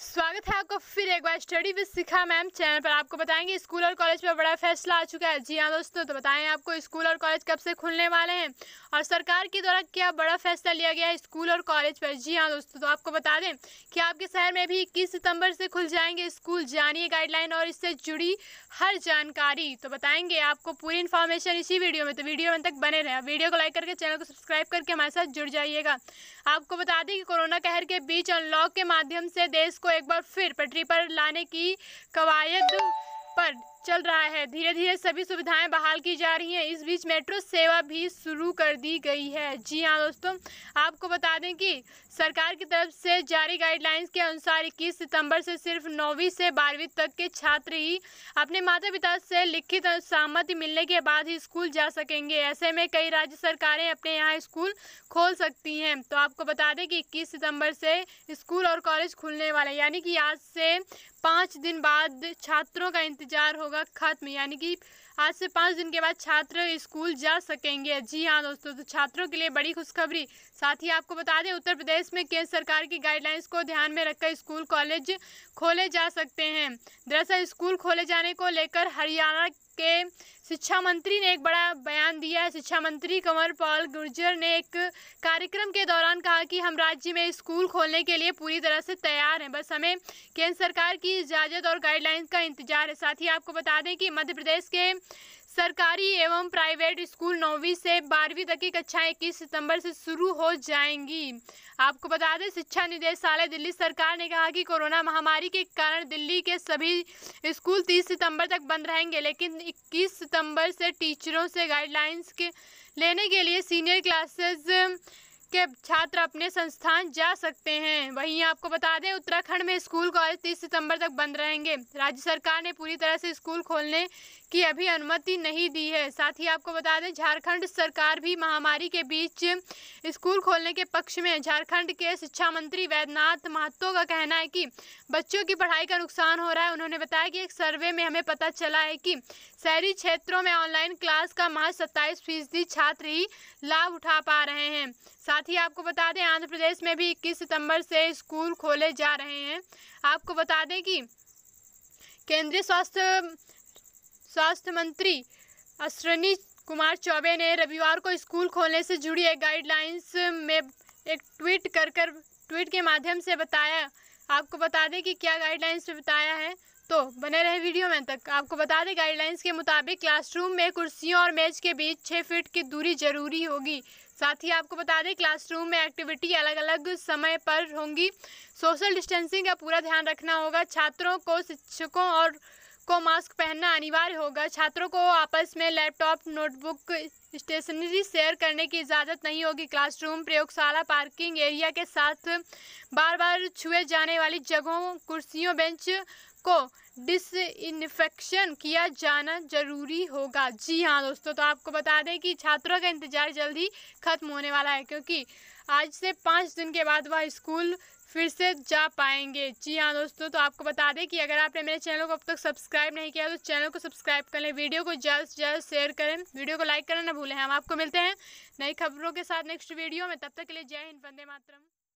स्वागत है आपका फिर एक बार study with Sikha ma'am channel पर आपको बताएंगे स्कूल और कॉलेज पर बड़ा फैसला आ चुका है जी हाँ दोस्तों तो बताएं आपको स्कूल और कॉलेज कब से खुलने वाले हैं और सरकार के द्वारा क्या बड़ा फैसला लिया गया है स्कूल और कॉलेज पर जी हाँ दोस्तों तो आपको बता दें कि आपके शहर में भी इक्कीस सितम्बर से खुल जाएंगे स्कूल जानिए गाइडलाइन और इससे जुड़ी हर जानकारी तो बताएंगे आपको पूरी इन्फॉर्मेशन इसी वीडियो में तो वीडियो में तक बने रहें वीडियो को लाइक करके चैनल को सब्सक्राइब करके हमारे साथ जुड़ जाइएगा आपको बता दें कि कोरोना कहर के बीच अनलॉक के माध्यम से देश को को एक बार फिर पटरी पर लाने की कवायद पर चल रहा है धीरे धीरे सभी सुविधाएं बहाल की जा रही हैं इस बीच मेट्रो सेवा भी शुरू कर दी गई है जी हाँ दोस्तों आपको बता बता दें कि सरकार की तरफ से जारी गाइडलाइंस के अनुसार 21 सितंबर से सिर्फ नौवीं से बारहवीं तक के छात्र ही अपने माता पिता से लिखित सहमति मिलने के बाद ही स्कूल जा सकेंगे ऐसे में कई राज्य सरकारें अपने यहाँ स्कूल खोल सकती हैं तो आपको बता दें कि इक्कीस सितम्बर से स्कूल और कॉलेज खुलने वाले यानी कि आज से पाँच दिन बाद छात्रों का इंतजार होगा खत्म यानी कि आज से पाँच दिन के बाद छात्र स्कूल जा सकेंगे जी हाँ दोस्तों तो छात्रों के लिए बड़ी खुशखबरी साथ ही आपको बता दें उत्तर प्रदेश में केंद्र सरकार की गाइडलाइंस को ध्यान में रखकर स्कूल कॉलेज खोले जा सकते हैं दरअसल स्कूल खोले जाने को लेकर हरियाणा के शिक्षा मंत्री ने एक बड़ा बयान दिया है शिक्षा मंत्री कंवर पाल गुर्जर ने एक कार्यक्रम के दौरान कहा कि हम राज्य में स्कूल खोलने के लिए पूरी तरह से तैयार हैं बस हमें केंद्र सरकार की इजाज़त और गाइडलाइंस का इंतजार है साथ ही आपको बता दें कि मध्य प्रदेश के सरकारी एवं प्राइवेट स्कूल नौवीं से बारहवीं तक की कक्षाएं इक्कीस सितंबर से शुरू हो जाएंगी आपको बता दें शिक्षा निदेशालय दिल्ली सरकार ने कहा कि कोरोना महामारी के कारण दिल्ली के सभी स्कूल 30 सितंबर तक बंद रहेंगे लेकिन 21 सितंबर से टीचरों से गाइडलाइंस के लेने के लिए सीनियर क्लासेस के छात्र अपने संस्थान जा सकते हैं वहीं आपको बता दें उत्तराखंड में स्कूल कॉलेज 30 सितंबर तक बंद रहेंगे राज्य सरकार ने पूरी तरह से स्कूल खोलने की अभी अनुमति नहीं दी है साथ ही आपको बता दें झारखंड सरकार भी महामारी के बीच स्कूल खोलने के पक्ष में झारखंड के शिक्षा मंत्री वैद्यनाथ महतो का कहना है कि बच्चों की पढ़ाई का नुकसान हो रहा है उन्होंने बताया कि एक सर्वे में हमें पता चला है कि शहरी क्षेत्रों में ऑनलाइन क्लास का महज सत्ताईस फीसदी छात्र ही लाभ उठा पा रहे हैं साथ ही आपको बता दें आंध्र प्रदेश में भी इक्कीस सितंबर से स्कूल खोले जा रहे हैं आपको बता दें कि केंद्रीय स्वास्थ्य स्वास्थ्य मंत्री अश्विनी कुमार चौबे ने रविवार को स्कूल खोलने से जुड़ी एक गाइडलाइंस में एक ट्वीट कर कर ट्वीट के माध्यम से बताया आपको बता दें कि क्या गाइडलाइंस पे बताया है तो बने रहे वीडियो में तक आपको बता दें गाइडलाइंस के मुताबिक क्लासरूम में कुर्सियों और मेज के बीच छः फीट की दूरी जरूरी होगी साथ ही आपको बता दें क्लासरूम में एक्टिविटी अलग अलग समय पर होंगी सोशल डिस्टेंसिंग का पूरा ध्यान रखना होगा छात्रों को शिक्षकों और को मास्क पहनना अनिवार्य होगा छात्रों को आपस में लैपटॉप नोटबुक स्टेशनरी शेयर करने की इजाज़त नहीं होगी क्लासरूम प्रयोगशाला पार्किंग एरिया के साथ बार बार छुए जाने वाली जगहों कुर्सियों बेंच को डिसइनफेक्शन किया जाना जरूरी होगा जी हाँ दोस्तों तो आपको बता दें कि छात्रों का इंतज़ार जल्द ही खत्म होने वाला है क्योंकि आज से पाँच दिन के बाद वह स्कूल फिर से जा पाएंगे जी हाँ दोस्तों तो आपको बता दें कि अगर आपने मेरे चैनल को अब तक सब्सक्राइब नहीं किया तो चैनल को सब्सक्राइब कर लें वीडियो को जल्द से जल्द शेयर करें वीडियो को लाइक करना ना भूलें हम आपको मिलते हैं नई खबरों के साथ नेक्स्ट वीडियो में तब तक के लिए जय हिंद वंदे मातरम